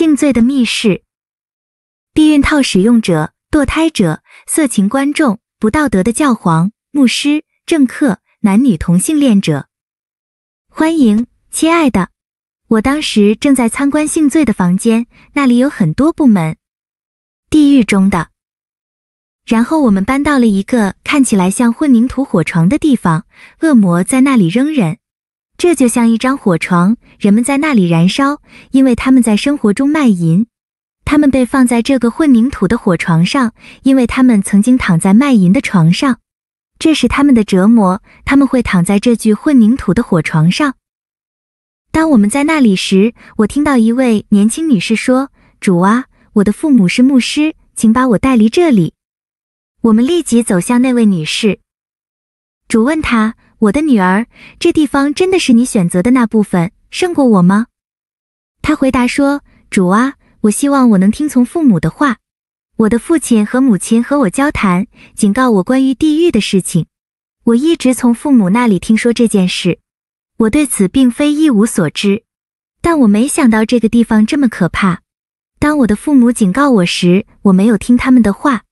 性罪的密室，避孕套使用者、堕胎者、色情观众、不道德的教皇、牧师、政客、男女同性恋者，欢迎，亲爱的，我当时正在参观性罪的房间，那里有很多部门，地狱中的。然后我们搬到了一个看起来像混凝土火床的地方，恶魔在那里扔人。这就像一张火床，人们在那里燃烧，因为他们在生活中卖淫。他们被放在这个混凝土的火床上，因为他们曾经躺在卖淫的床上。这是他们的折磨。他们会躺在这具混凝土的火床上。当我们在那里时，我听到一位年轻女士说：“主啊，我的父母是牧师，请把我带离这里。”我们立即走向那位女士。主问她。我的女儿，这地方真的是你选择的那部分胜过我吗？他回答说：“主啊，我希望我能听从父母的话。我的父亲和母亲和我交谈，警告我关于地狱的事情。我一直从父母那里听说这件事，我对此并非一无所知。但我没想到这个地方这么可怕。当我的父母警告我时，我没有听他们的话。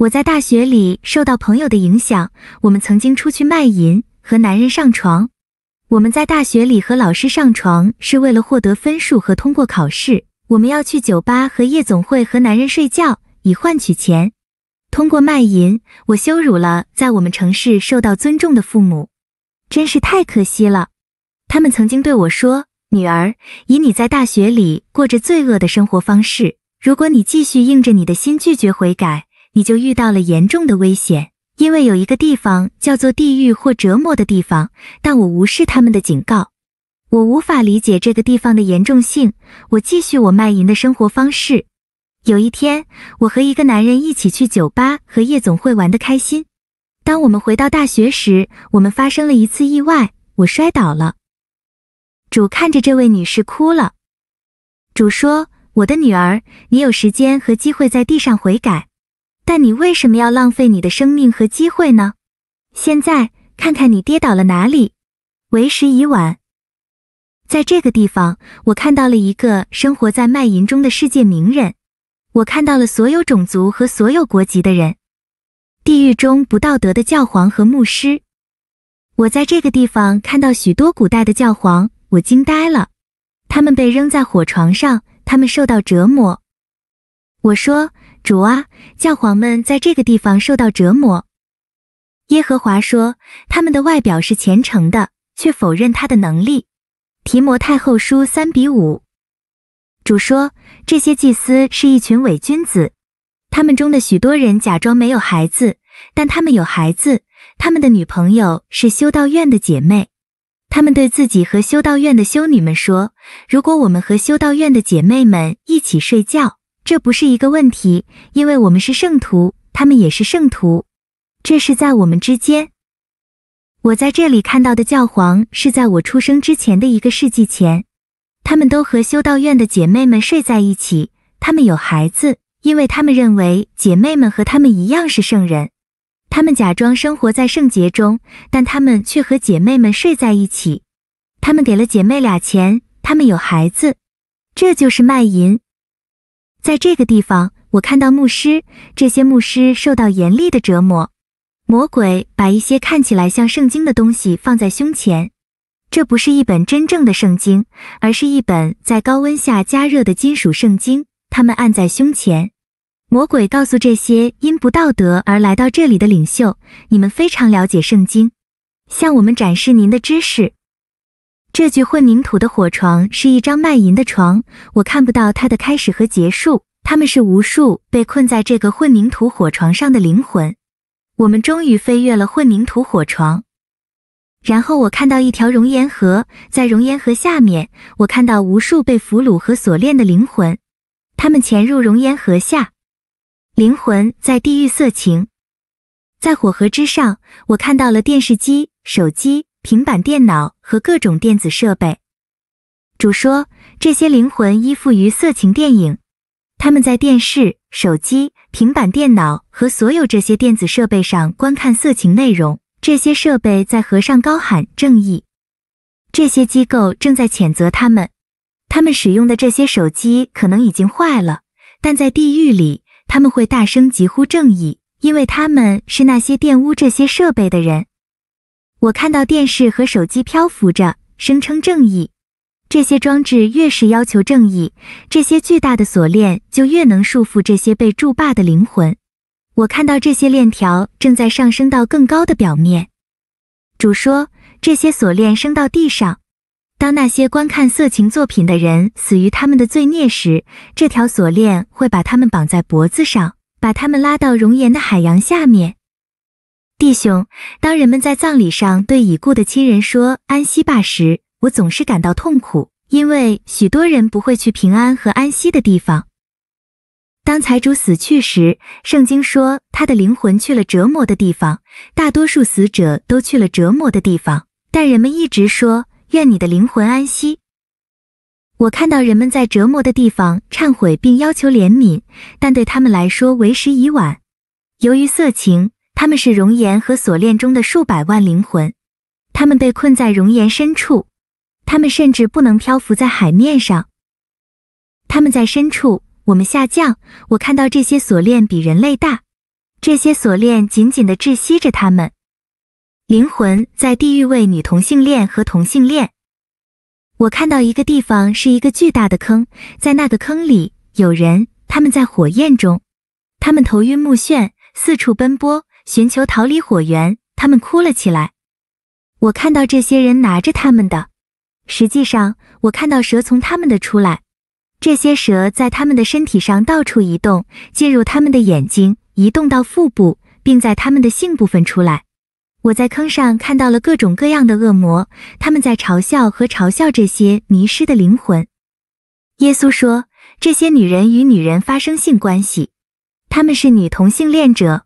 我在大学里受到朋友的影响，我们曾经出去卖淫。”和男人上床，我们在大学里和老师上床是为了获得分数和通过考试。我们要去酒吧和夜总会和男人睡觉，以换取钱。通过卖淫，我羞辱了在我们城市受到尊重的父母，真是太可惜了。他们曾经对我说：“女儿，以你在大学里过着罪恶的生活方式，如果你继续硬着你的心拒绝悔改，你就遇到了严重的危险。”因为有一个地方叫做地狱或折磨的地方，但我无视他们的警告。我无法理解这个地方的严重性。我继续我卖淫的生活方式。有一天，我和一个男人一起去酒吧和夜总会玩得开心。当我们回到大学时，我们发生了一次意外，我摔倒了。主看着这位女士哭了。主说：“我的女儿，你有时间和机会在地上悔改。”但你为什么要浪费你的生命和机会呢？现在看看你跌倒了哪里，为时已晚。在这个地方，我看到了一个生活在卖淫中的世界名人，我看到了所有种族和所有国籍的人，地狱中不道德的教皇和牧师。我在这个地方看到许多古代的教皇，我惊呆了，他们被扔在火床上，他们受到折磨。我说。主啊，教皇们在这个地方受到折磨。耶和华说，他们的外表是虔诚的，却否认他的能力。提摩太后书三比五。主说，这些祭司是一群伪君子。他们中的许多人假装没有孩子，但他们有孩子。他们的女朋友是修道院的姐妹。他们对自己和修道院的修女们说：“如果我们和修道院的姐妹们一起睡觉，”这不是一个问题，因为我们是圣徒，他们也是圣徒。这是在我们之间。我在这里看到的教皇是在我出生之前的一个世纪前，他们都和修道院的姐妹们睡在一起，他们有孩子，因为他们认为姐妹们和他们一样是圣人。他们假装生活在圣洁中，但他们却和姐妹们睡在一起。他们给了姐妹俩钱，他们有孩子，这就是卖淫。在这个地方，我看到牧师，这些牧师受到严厉的折磨。魔鬼把一些看起来像圣经的东西放在胸前，这不是一本真正的圣经，而是一本在高温下加热的金属圣经。他们按在胸前。魔鬼告诉这些因不道德而来到这里的领袖：“你们非常了解圣经，向我们展示您的知识。”这具混凝土的火床是一张卖淫的床，我看不到它的开始和结束。他们是无数被困在这个混凝土火床上的灵魂。我们终于飞越了混凝土火床，然后我看到一条熔岩河。在熔岩河下面，我看到无数被俘虏和锁链的灵魂。他们潜入熔岩河下，灵魂在地狱色情。在火河之上，我看到了电视机、手机。平板电脑和各种电子设备。主说，这些灵魂依附于色情电影，他们在电视、手机、平板电脑和所有这些电子设备上观看色情内容。这些设备在河上高喊正义。这些机构正在谴责他们。他们使用的这些手机可能已经坏了，但在地狱里，他们会大声疾呼正义，因为他们是那些玷污这些设备的人。我看到电视和手机漂浮着，声称正义。这些装置越是要求正义，这些巨大的锁链就越能束缚这些被筑霸的灵魂。我看到这些链条正在上升到更高的表面。主说：“这些锁链升到地上，当那些观看色情作品的人死于他们的罪孽时，这条锁链会把他们绑在脖子上，把他们拉到熔岩的海洋下面。”弟兄，当人们在葬礼上对已故的亲人说“安息吧”时，我总是感到痛苦，因为许多人不会去平安和安息的地方。当财主死去时，圣经说他的灵魂去了折磨的地方。大多数死者都去了折磨的地方，但人们一直说愿你的灵魂安息。我看到人们在折磨的地方忏悔并要求怜悯，但对他们来说为时已晚。由于色情。他们是熔岩和锁链中的数百万灵魂，他们被困在熔岩深处，他们甚至不能漂浮在海面上。他们在深处，我们下降，我看到这些锁链比人类大，这些锁链紧紧地窒息着他们。灵魂在地狱为女同性恋和同性恋。我看到一个地方是一个巨大的坑，在那个坑里有人，他们在火焰中，他们头晕目眩，四处奔波。寻求逃离火源，他们哭了起来。我看到这些人拿着他们的，实际上我看到蛇从他们的出来。这些蛇在他们的身体上到处移动，进入他们的眼睛，移动到腹部，并在他们的性部分出来。我在坑上看到了各种各样的恶魔，他们在嘲笑和嘲笑这些迷失的灵魂。耶稣说，这些女人与女人发生性关系，她们是女同性恋者。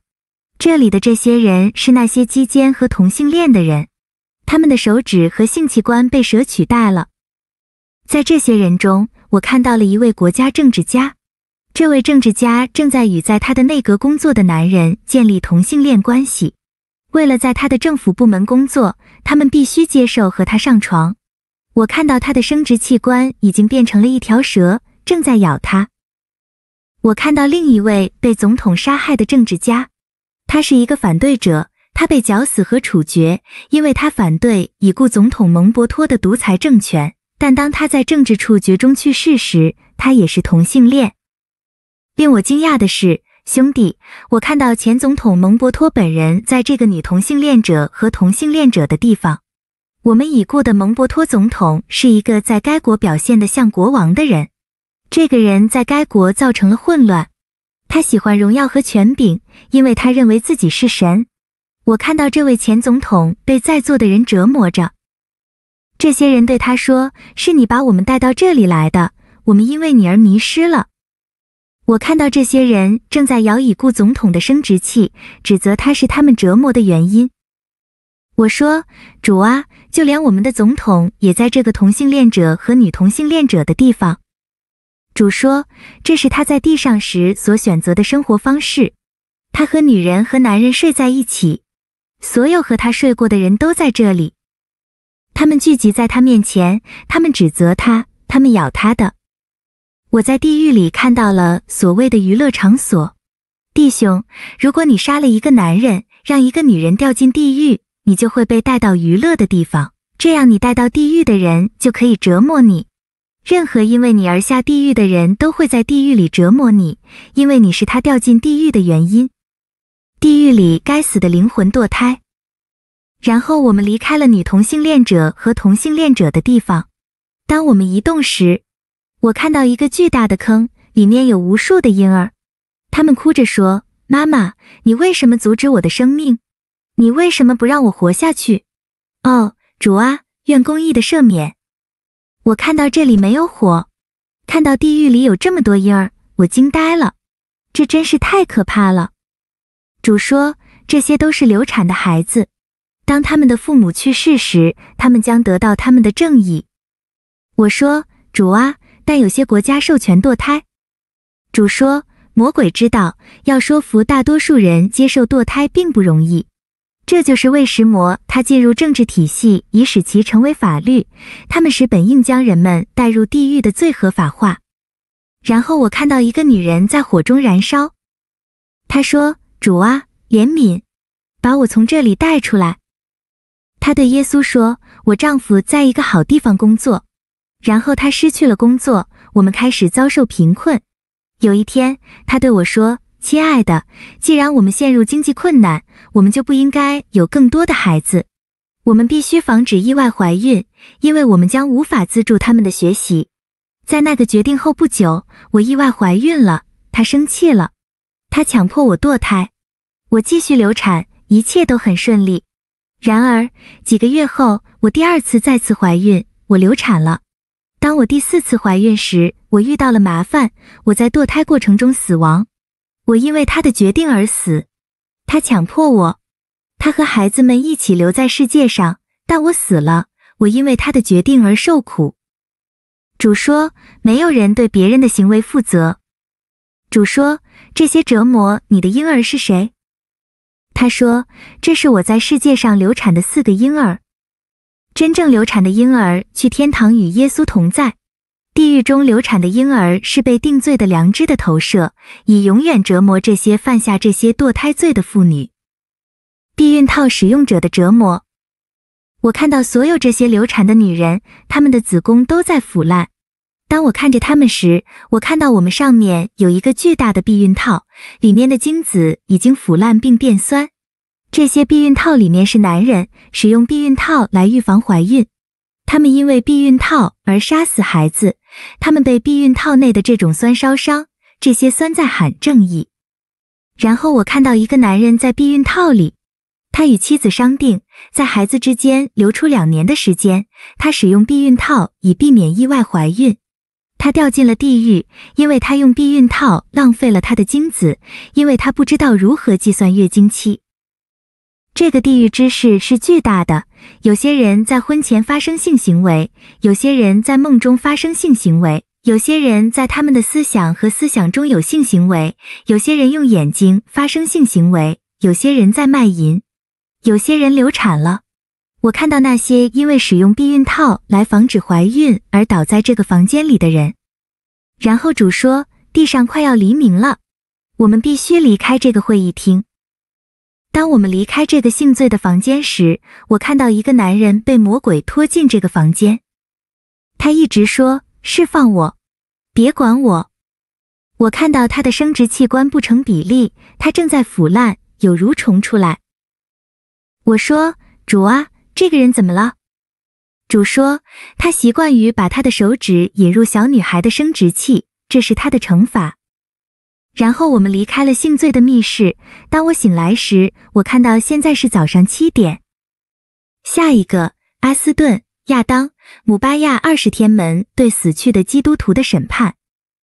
这里的这些人是那些鸡奸和同性恋的人，他们的手指和性器官被蛇取代了。在这些人中，我看到了一位国家政治家，这位政治家正在与在他的内阁工作的男人建立同性恋关系。为了在他的政府部门工作，他们必须接受和他上床。我看到他的生殖器官已经变成了一条蛇，正在咬他。我看到另一位被总统杀害的政治家。他是一个反对者，他被绞死和处决，因为他反对已故总统蒙博托的独裁政权。但当他在政治处决中去世时，他也是同性恋。令我惊讶的是，兄弟，我看到前总统蒙博托本人在这个女同性恋者和同性恋者的地方。我们已故的蒙博托总统是一个在该国表现得像国王的人。这个人在该国造成了混乱。他喜欢荣耀和权柄，因为他认为自己是神。我看到这位前总统被在座的人折磨着，这些人对他说：“是你把我们带到这里来的，我们因为你而迷失了。”我看到这些人正在摇已故总统的生殖器，指责他是他们折磨的原因。我说：“主啊，就连我们的总统也在这个同性恋者和女同性恋者的地方。”主说：“这是他在地上时所选择的生活方式。他和女人和男人睡在一起，所有和他睡过的人都在这里。他们聚集在他面前，他们指责他，他们咬他的。我在地狱里看到了所谓的娱乐场所。弟兄，如果你杀了一个男人，让一个女人掉进地狱，你就会被带到娱乐的地方，这样你带到地狱的人就可以折磨你。”任何因为你而下地狱的人都会在地狱里折磨你，因为你是他掉进地狱的原因。地狱里该死的灵魂堕胎，然后我们离开了女同性恋者和同性恋者的地方。当我们移动时，我看到一个巨大的坑，里面有无数的婴儿，他们哭着说：“妈妈，你为什么阻止我的生命？你为什么不让我活下去？”哦，主啊，愿公义的赦免。我看到这里没有火，看到地狱里有这么多婴儿，我惊呆了，这真是太可怕了。主说，这些都是流产的孩子，当他们的父母去世时，他们将得到他们的正义。我说，主啊，但有些国家授权堕胎。主说，魔鬼知道，要说服大多数人接受堕胎并不容易。这就是为石魔他进入政治体系，以使其成为法律。他们使本应将人们带入地狱的罪合法化。然后我看到一个女人在火中燃烧。她说：“主啊，怜悯，把我从这里带出来。”她对耶稣说：“我丈夫在一个好地方工作，然后他失去了工作，我们开始遭受贫困。有一天，他对我说。”亲爱的，既然我们陷入经济困难，我们就不应该有更多的孩子。我们必须防止意外怀孕，因为我们将无法资助他们的学习。在那个决定后不久，我意外怀孕了。他生气了，他强迫我堕胎。我继续流产，一切都很顺利。然而，几个月后，我第二次再次怀孕，我流产了。当我第四次怀孕时，我遇到了麻烦。我在堕胎过程中死亡。我因为他的决定而死，他强迫我，他和孩子们一起留在世界上，但我死了。我因为他的决定而受苦。主说，没有人对别人的行为负责。主说，这些折磨你的婴儿是谁？他说，这是我在世界上流产的四个婴儿。真正流产的婴儿去天堂与耶稣同在。地狱中流产的婴儿是被定罪的良知的投射，以永远折磨这些犯下这些堕胎罪的妇女、避孕套使用者的折磨。我看到所有这些流产的女人，她们的子宫都在腐烂。当我看着她们时，我看到我们上面有一个巨大的避孕套，里面的精子已经腐烂并变酸。这些避孕套里面是男人使用避孕套来预防怀孕。他们因为避孕套而杀死孩子，他们被避孕套内的这种酸烧伤，这些酸在喊正义。然后我看到一个男人在避孕套里，他与妻子商定，在孩子之间留出两年的时间，他使用避孕套以避免意外怀孕。他掉进了地狱，因为他用避孕套浪费了他的精子，因为他不知道如何计算月经期。这个地狱知识是巨大的。有些人在婚前发生性行为，有些人在梦中发生性行为，有些人在他们的思想和思想中有性行为，有些人用眼睛发生性行为，有些人在卖淫，有些人流产了。我看到那些因为使用避孕套来防止怀孕而倒在这个房间里的人。然后主说：“地上快要黎明了，我们必须离开这个会议厅。”当我们离开这个性罪的房间时，我看到一个男人被魔鬼拖进这个房间。他一直说：“释放我，别管我。”我看到他的生殖器官不成比例，他正在腐烂，有蠕虫出来。我说：“主啊，这个人怎么了？”主说：“他习惯于把他的手指引入小女孩的生殖器，这是他的惩罚。”然后我们离开了性罪的密室。当我醒来时，我看到现在是早上七点。下一个，阿斯顿、亚当、姆巴亚二十天门对死去的基督徒的审判。